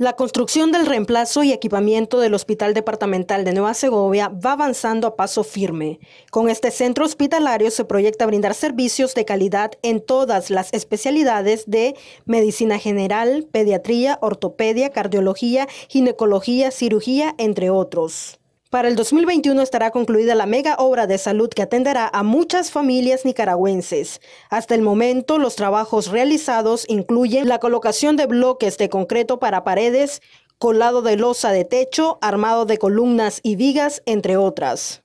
La construcción del reemplazo y equipamiento del Hospital Departamental de Nueva Segovia va avanzando a paso firme. Con este centro hospitalario se proyecta brindar servicios de calidad en todas las especialidades de medicina general, pediatría, ortopedia, cardiología, ginecología, cirugía, entre otros. Para el 2021 estará concluida la mega obra de salud que atenderá a muchas familias nicaragüenses. Hasta el momento, los trabajos realizados incluyen la colocación de bloques de concreto para paredes, colado de losa de techo, armado de columnas y vigas, entre otras.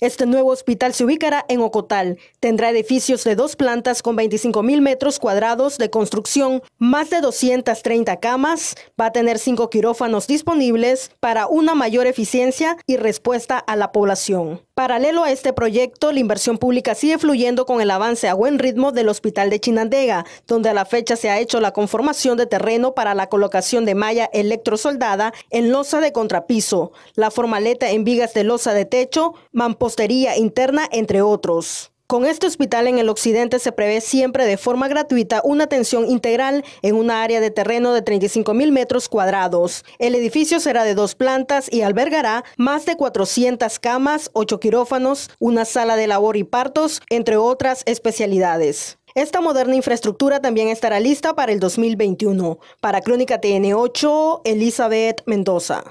Este nuevo hospital se ubicará en Ocotal. Tendrá edificios de dos plantas con 25 mil metros cuadrados de construcción, más de 230 camas, va a tener cinco quirófanos disponibles para una mayor eficiencia y respuesta a la población. Paralelo a este proyecto, la inversión pública sigue fluyendo con el avance a buen ritmo del Hospital de Chinandega, donde a la fecha se ha hecho la conformación de terreno para la colocación de malla electrosoldada en losa de contrapiso, la formaleta en vigas de losa de techo, mampostería interna, entre otros. Con este hospital en el occidente se prevé siempre de forma gratuita una atención integral en un área de terreno de 35 mil metros cuadrados. El edificio será de dos plantas y albergará más de 400 camas, 8 quirófanos, una sala de labor y partos, entre otras especialidades. Esta moderna infraestructura también estará lista para el 2021. Para Crónica TN8, Elizabeth Mendoza.